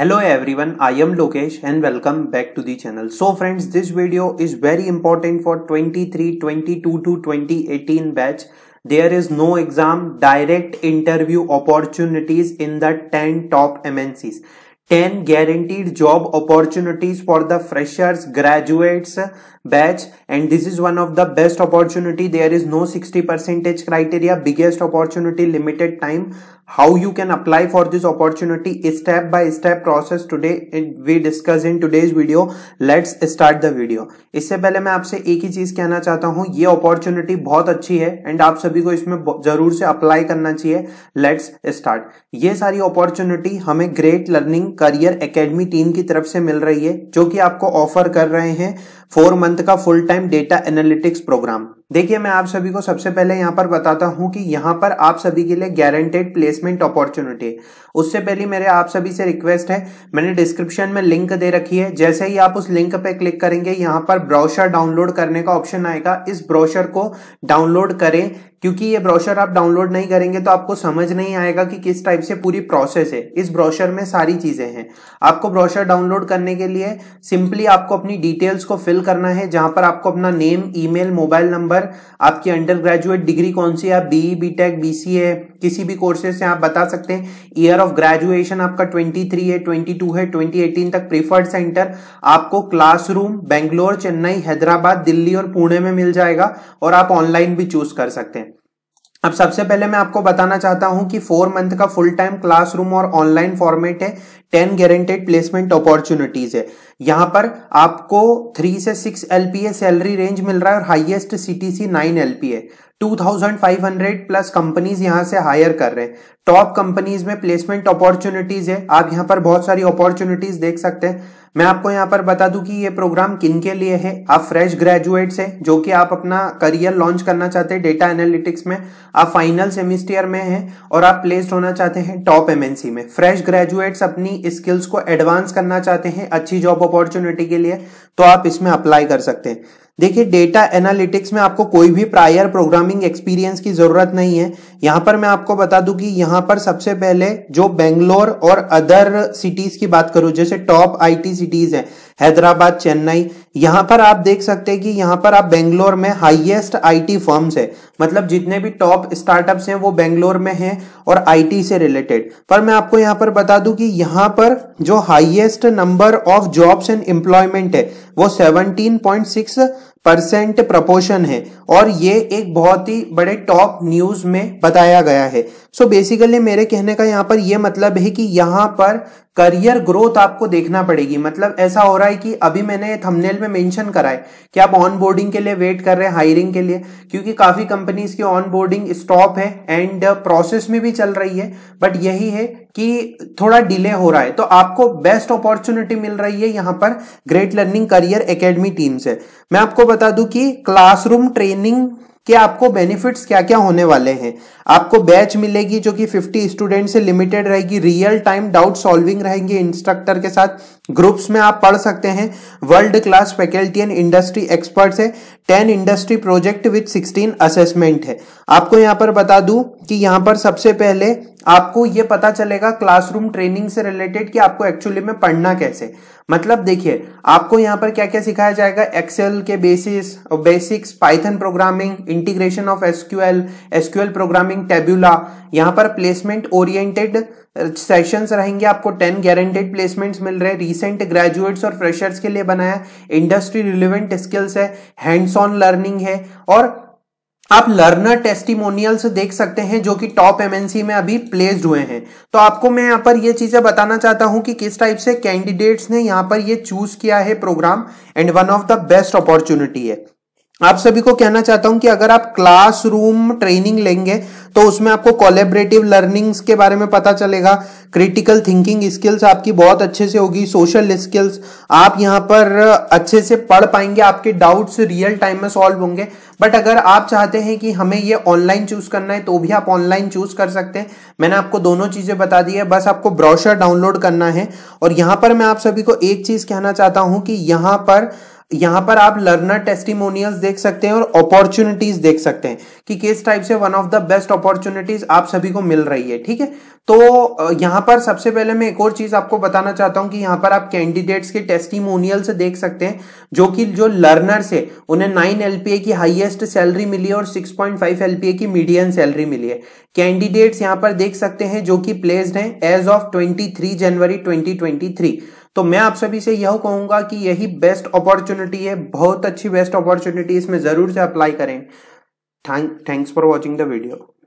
Hello everyone, I am Lokesh and welcome back to the channel. So friends, this video is very important for 23, 22 to 2018 batch. There is no exam, direct interview opportunities in the 10 top MNCs. 10 guaranteed job opportunities for the freshers, graduates batch and this is one of the best opportunity. There is no 60 percentage criteria, biggest opportunity, limited time. how you can apply for this opportunity step by step process today we discuss in today's video let's start the video इससे पहले मैं आपसे एक ही चीज कहना चाहता हूं ये अपॉर्चुनिटी बहुत अच्छी है एंड आप सभी को इसमें जरूर से अप्लाई करना चाहिए लेट्स स्टार्ट ये सारी अपॉर्चुनिटी हमें Great Learning career academy team की तरफ से मिल रही है जो कि आपको ऑफर कर रहे हैं फोर मंथ का full time data analytics program देखिए मैं आप सभी को सबसे पहले यहाँ पर बताता हूँ कि यहाँ पर आप सभी के लिए गारंटेड प्लेसमेंट अपॉर्चुनिटी है उससे पहले मेरे आप सभी से रिक्वेस्ट है मैंने डिस्क्रिप्शन में लिंक दे रखी है जैसे ही आप उस लिंक पे क्लिक करेंगे यहाँ पर ब्राउशर डाउनलोड करने का ऑप्शन आएगा इस ब्राउशर को डाउनलोड करें क्योंकि ये ब्रोशर आप डाउनलोड नहीं करेंगे तो आपको समझ नहीं आएगा कि किस टाइप से पूरी प्रोसेस है इस ब्रोशर में सारी चीजें हैं आपको ब्रोशर डाउनलोड करने के लिए सिंपली आपको अपनी डिटेल्स को फिल करना है जहां पर आपको अपना नेम ईमेल मोबाइल नंबर पर आपकी अंडर ग्रेजुएट डिग्री कौन सी है बीई बीटेक बीसीए किसी भी कोर्सेज से आप बता सकते हैं ईयर ऑफ ग्रेजुएशन आपका 23 है 22 है 2018 तक प्रीफर्ड सेंटर आपको क्लासरूम बेंगलोर चेन्नई हैदराबाद दिल्ली और पुणे में मिल जाएगा और आप ऑनलाइन भी चूज कर सकते हैं अब सबसे पहले मैं आपको बताना चाहता हूं कि फोर मंथ का फुल टाइम क्लासरूम और ऑनलाइन फॉर्मेट है टेन गारंटेड प्लेसमेंट अपॉर्चुनिटीज है यहां पर आपको थ्री से सिक्स एलपीए सैलरी रेंज मिल रहा है और highest CTC nine LPA 2500 plus companies यहां से हायर कर रहे हैं टॉप कंपनीज में प्लेसमेंट अपॉर्चुनिटीज है आप यहां पर बहुत सारी अपॉर्चुनिटीज देख सकते हैं मैं आपको यहाँ पर बता दूं कि ये प्रोग्राम किन के लिए है आप फ्रेश ग्रेजुएट्स हैं जो कि आप अपना करियर लॉन्च करना चाहते हैं डेटा एनालिटिक्स में आप फाइनल सेमिस्टर में हैं और आप प्लेस्ड होना चाहते हैं टॉप एमएनसी में फ्रेश ग्रेजुएट्स अपनी स्किल्स को एडवांस करना चाहते हैं अच्छी जॉब अपॉर्चुनिटी के लिए तो आप इसमें अप्लाई कर सकते हैं देखिए डेटा एनालिटिक्स में आपको कोई भी प्रायर प्रोग्रामिंग एक्सपीरियंस की ज़रूरत नहीं है यहां पर मैं आपको बता दूं कि यहां पर सबसे पहले जो बेंगलोर और अदर सिटीज़ की बात करूं जैसे टॉप आईटी सिटीज़ है हैदराबाद चेन्नई यहां पर आप देख सकते हैं कि यहाँ पर आप बेंगलोर में हाईएस्ट आईटी फर्म्स है मतलब जितने भी टॉप स्टार्टअप्स हैं वो बेंगलोर में हैं और आईटी से रिलेटेड पर मैं आपको यहाँ पर बता दूं कि यहाँ पर जो highest number of jobs and employment है वो 17.6 परसेंट प्रपोर्शन है और ये एक बहुत ही बड़े टॉप न्यूज में बताया गया है सो so बेसिकली मेरे कहने का यहाँ पर यह मतलब है कि यहाँ पर करियर ग्रोथ आपको देखना पड़ेगी मतलब ऐसा हो रहा है कि अभी मैंने थंबनेल में मेंशन करा है कि आप ऑन बोर्डिंग के लिए वेट कर रहे हैं हायरिंग के लिए क्योंकि काफी कंपनीज की ऑन बोर्डिंग स्टॉप है एंड प्रोसेस में भी चल रही है बट यही है कि थोड़ा डिले हो रहा है तो आपको बेस्ट अपॉर्चुनिटी मिल रही है यहाँ पर Great Learning career academy team से मैं आपको बता दूं कि क्लासरूम ट्रेनिंग कि आपको बेनिफिट्स क्या क्या होने वाले हैं आपको बैच मिलेगी जो कि 50 स्टूडेंट से लिमिटेड रहेगी रियल टाइम डाउट सॉल्विंग रहेंगे इंस्ट्रक्टर के साथ ग्रुप्स में आप पढ़ सकते हैं world class faculty and industry experts है ten industry project with sixteen assessment है आपको यहाँ पर बता दूं कि यहाँ पर सबसे पहले आपको ये पता चलेगा क्लासरूम ट्रेनिंग से रिलेटेड कि आपको एक्चुअली में पढ़ना कैसे मतलब देखिए आपको यहाँ पर क्या क्या सिखाया जाएगा एक्सेल के basis basics Python programming integration of SQL SQL programming Tableau यहाँ पर प्लेसमेंट ओरिएंटेड सेशंस रहेंगे आपको टेन गारंटेड प्लेसमेंट्स मिल रहे हैं रिसेंट ग्रेजुएट्स और फ्रेशर्स के लिए बनाया इंडस्ट्री रिलेवेंट स्किल्स है हैंड्स ऑन लर्निंग है और आप लर्नर टेस्टिमोनियल्स देख सकते हैं जो कि टॉप एमएनसी में अभी प्लेस्ड हुए हैं तो आपको मैं यहाँ पर ये चीजें बताना चाहता हूं कि किस टाइप से कैंडिडेट्स ने यहाँ पर ये चूज किया है programme and one of the best opportunity है आप सभी को कहना चाहता हूं कि अगर आप क्लासरूम ट्रेनिंग लेंगे तो उसमें आपको कोलेबरेटिव लर्निंग्स के बारे में पता चलेगा क्रिटिकल थिंकिंग स्किल्स आपकी बहुत अच्छे से होगी सोशल स्किल्स आप यहां पर अच्छे से पढ़ पाएंगे आपके डाउट्स रियल टाइम में सॉल्व होंगे बट अगर आप चाहते हैं कि हमें ये ऑनलाइन चूज करना है तो भी आप ऑनलाइन चूज कर सकते हैं मैंने आपको दोनों चीजें बता दी है बस आपको ब्रोशर डाउनलोड करना है और यहां पर मैं आप सभी को एक चीज कहना चाहता हूं कि यहां पर यहां पर आप लर्नर टेस्टिमोनियल देख सकते हैं और अपॉर्चुनिटीज देख सकते हैं कि किस टाइप से one of the best opportunities आप सभी को मिल रही है ठीक है तो यहां पर सबसे पहले मैं एक और चीज आपको बताना चाहता हूं कि यहां पर आप कैंडिडेट्स के टेस्टिमोनियल से देख सकते हैं जो कि जो लर्नर से उन्हें नाइन एलपीए की हाइएस्ट सैलरी मिली है और सिक्स पॉइंट फाइव एलपीए की मीडियम सैलरी मिली है कैंडिडेट्स यहां पर देख सकते हैं जो कि प्लेस्ड है as of twenty three January twenty twenty three तो मैं आप सभी से यह कहूंगा कि यही बेस्ट अपॉर्चुनिटी है बहुत अच्छी बेस्ट अपॉर्चुनिटी इसमें जरूर से अप्लाई करें thank thanks for watching the video